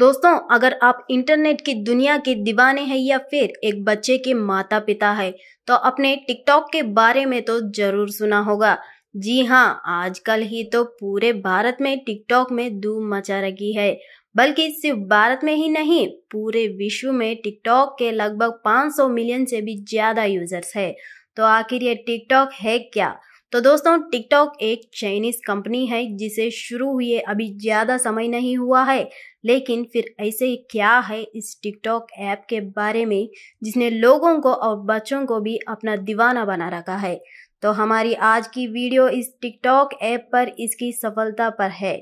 दोस्तों अगर आप इंटरनेट की दुनिया के दीवाने हैं या फिर एक बच्चे के माता पिता है तो अपने टिकटॉक के बारे में तो जरूर सुना होगा जी हाँ आजकल ही तो पूरे भारत में टिकटॉक में धूम मचा रही है बल्कि सिर्फ भारत में ही नहीं पूरे विश्व में टिकटॉक के लगभग 500 मिलियन से भी ज्यादा यूजर्स है तो आखिर ये टिकटॉक है क्या तो दोस्तों टिकटॉक एक चाइनीज कंपनी है जिसे शुरू हुए अभी ज़्यादा समय नहीं हुआ है लेकिन फिर ऐसे क्या है इस टिकटॉक ऐप के बारे में जिसने लोगों को और बच्चों को भी अपना दीवाना बना रखा है तो हमारी आज की वीडियो इस टिकटॉक ऐप पर इसकी सफलता पर है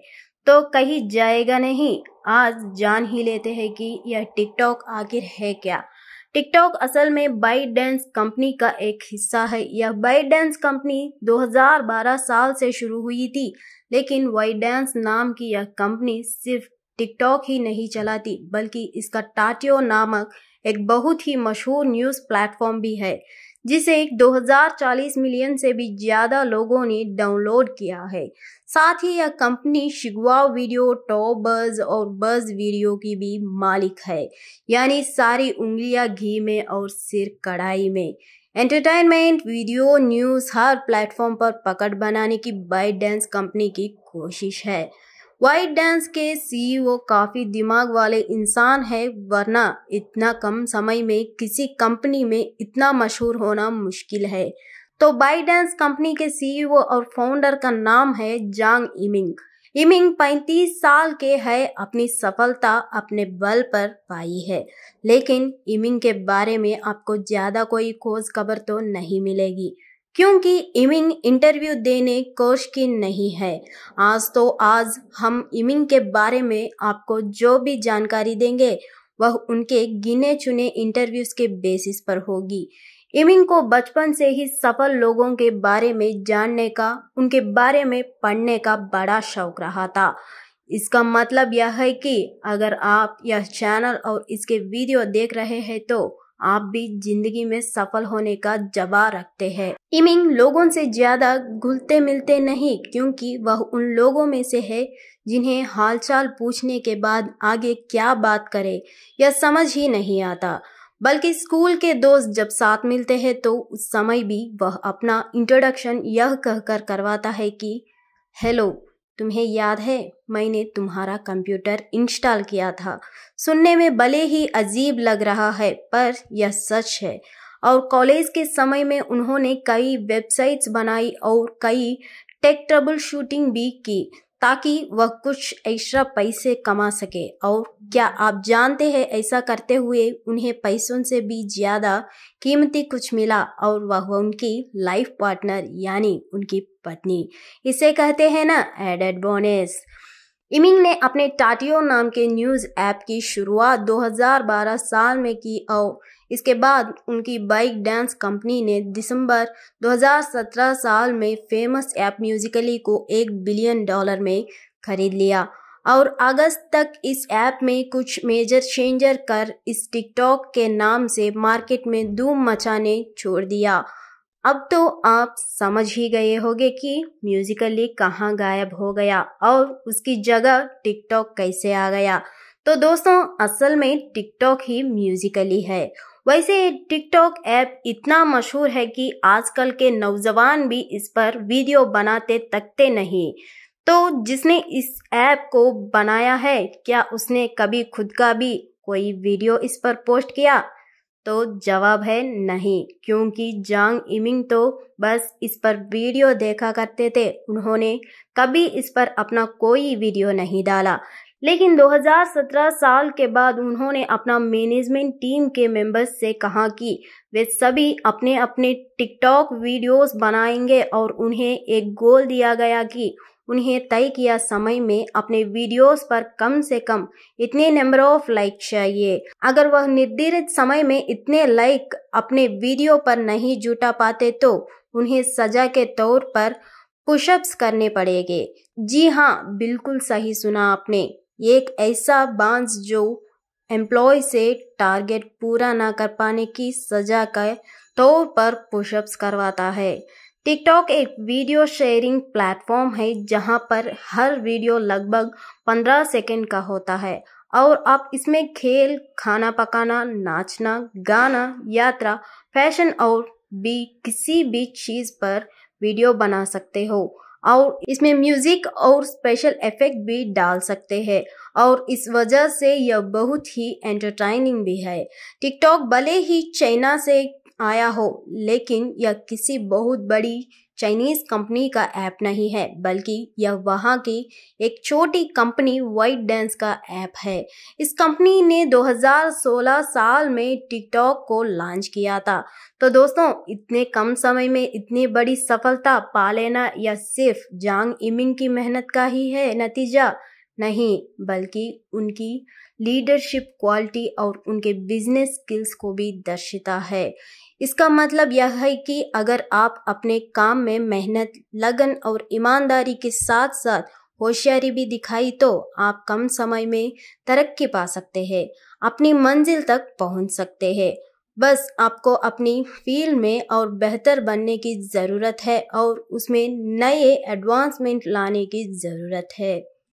तो कहीं जाएगा नहीं आज जान ही लेते हैं कि यह टिकटॉक आखिर है क्या टिकटॉक असल में बाई डेंस कंपनी का एक हिस्सा है यह बाई डेंस कंपनी 2012 साल से शुरू हुई थी लेकिन वाई डेंस नाम की यह कंपनी सिर्फ टिकटॉक ही नहीं चलाती बल्कि इसका टाटियो नामक एक बहुत ही मशहूर न्यूज़ प्लेटफॉर्म भी है जिसे 2040 मिलियन से भी ज्यादा लोगों ने डाउनलोड किया है साथ ही यह कंपनी शिगवा वीडियो टॉप बज और बज वीडियो की भी मालिक है यानी सारी उंगलियां घी में और सिर कढ़ाई में एंटरटेनमेंट वीडियो न्यूज़ हर प्लेटफॉर्म पर पकड़ बनाने की बाइट डांस कंपनी की कोशिश है वाइट डांस के सीईओ e काफ़ी दिमाग वाले इंसान है वरना इतना कम समय में किसी कंपनी में इतना मशहूर होना मुश्किल है तो डांस कंपनी के सीईओ e और फाउंडर का नाम है जांग इमिंग इमिंग 35 साल के है अपनी सफलता अपने बल पर पाई है लेकिन इमिंग के बारे में आपको ज़्यादा कोई खोज खबर तो नहीं मिलेगी क्योंकि इमिंग इंटरव्यू देने कोश की नहीं है आज तो आज हम इमिंग के बारे में आपको जो भी जानकारी देंगे वह उनके गिने चुने इंटरव्यूज के बेसिस पर होगी इमिंग को बचपन से ही सफल लोगों के बारे में जानने का उनके बारे में पढ़ने का बड़ा शौक रहा था इसका मतलब यह है कि अगर आप यह चैनल और इसके वीडियो देख रहे हैं तो आप भी जिंदगी में सफल होने का जवा रखते हैं इमिंग लोगों से ज्यादा घुलते मिलते नहीं क्योंकि वह उन लोगों में से है जिन्हें हालचाल पूछने के बाद आगे क्या बात करे यह समझ ही नहीं आता बल्कि स्कूल के दोस्त जब साथ मिलते हैं तो उस समय भी वह अपना इंट्रोडक्शन यह कहकर करवाता है कि हेलो तुम्हें याद है मैंने तुम्हारा कंप्यूटर इंस्टॉल किया था सुनने में भले ही अजीब लग रहा है पर यह सच है और कॉलेज के समय में उन्होंने कई वेबसाइट्स बनाई और कई टेक ट्रबल शूटिंग भी की ताकि वह कुछ एक्स्ट्रा पैसे कमा सके और क्या आप जानते हैं ऐसा करते हुए उन्हें पैसों से भी ज़्यादा कीमती कुछ मिला और वह उनकी लाइफ पार्टनर यानी उनकी पत्नी इसे कहते हैं ना एडेड बोनस इमिंग ने अपने टाटियो नाम के न्यूज़ ऐप की शुरुआत 2012 साल में की और इसके बाद उनकी बाइक डांस कंपनी ने दिसंबर 2017 साल में फेमस ऐप म्यूजिकली को एक बिलियन डॉलर में खरीद लिया और अगस्त तक इस ऐप में कुछ मेजर चेंजर कर इस टिकटॉक के नाम से मार्केट में धूम मचाने छोड़ दिया अब तो आप समझ ही गए होंगे कि म्यूजिकली कहाँ गायब हो गया और उसकी जगह टिकटॉक कैसे आ गया तो दोस्तों असल में टिकटॉक ही म्यूजिकली है वैसे टिकटॉक ऐप इतना मशहूर है कि आजकल के नौजवान भी इस पर वीडियो बनाते तकते नहीं तो जिसने इस ऐप को बनाया है क्या उसने कभी खुद का भी कोई वीडियो इस पर पोस्ट किया तो जवाब है नहीं क्योंकि जांग इमिंग तो बस इस पर वीडियो देखा करते थे उन्होंने कभी इस पर अपना कोई वीडियो नहीं डाला लेकिन 2017 साल के बाद उन्होंने अपना मैनेजमेंट टीम के मेंबर्स से कहा कि वे सभी अपने अपने टिकटॉक वीडियोस बनाएंगे और उन्हें एक गोल दिया गया कि उन्हें तय किया समय में अपने वीडियोस पर कम से कम इतने नंबर ऑफ लाइक चाहिए अगर वह निर्धारित समय में इतने लाइक अपने वीडियो पर नहीं जुटा पाते तो उन्हें सजा के तौर पर पुशअप्स करने पड़ेंगे जी हाँ बिल्कुल सही सुना आपने एक ऐसा बांस जो एम्प्लॉय से टारगेट पूरा ना कर पाने की सजा के तौर पर पुशअप्स करवाता है टिकटॉक एक वीडियो शेयरिंग प्लेटफॉर्म है जहां पर हर वीडियो लगभग 15 सेकंड का होता है और आप इसमें खेल खाना पकाना नाचना गाना यात्रा फैशन और भी किसी भी चीज़ पर वीडियो बना सकते हो और इसमें म्यूजिक और स्पेशल इफेक्ट भी डाल सकते हैं और इस वजह से यह बहुत ही एंटरटेनिंग भी है टिकटॉक भले ही चाइना से आया हो लेकिन यह किसी बहुत बड़ी चाइनीज़ कंपनी का ऐप नहीं है बल्कि यह वहाँ की एक छोटी कंपनी वाइट डांस का ऐप है इस कंपनी ने 2016 साल में टिकटॉक को लॉन्च किया था तो दोस्तों इतने कम समय में इतनी बड़ी सफलता पा लेना यह सिर्फ जांग इमिंग की मेहनत का ही है नतीजा नहीं बल्कि उनकी लीडरशिप क्वालिटी और उनके बिजनेस स्किल्स को भी दर्शिता है इसका मतलब यह है कि अगर आप अपने काम में मेहनत लगन और ईमानदारी के साथ साथ होशियारी भी दिखाई तो आप कम समय में तरक्की पा सकते हैं अपनी मंजिल तक पहुंच सकते हैं बस आपको अपनी फील्ड में और बेहतर बनने की ज़रूरत है और उसमें नए एडवांसमेंट लाने की ज़रूरत है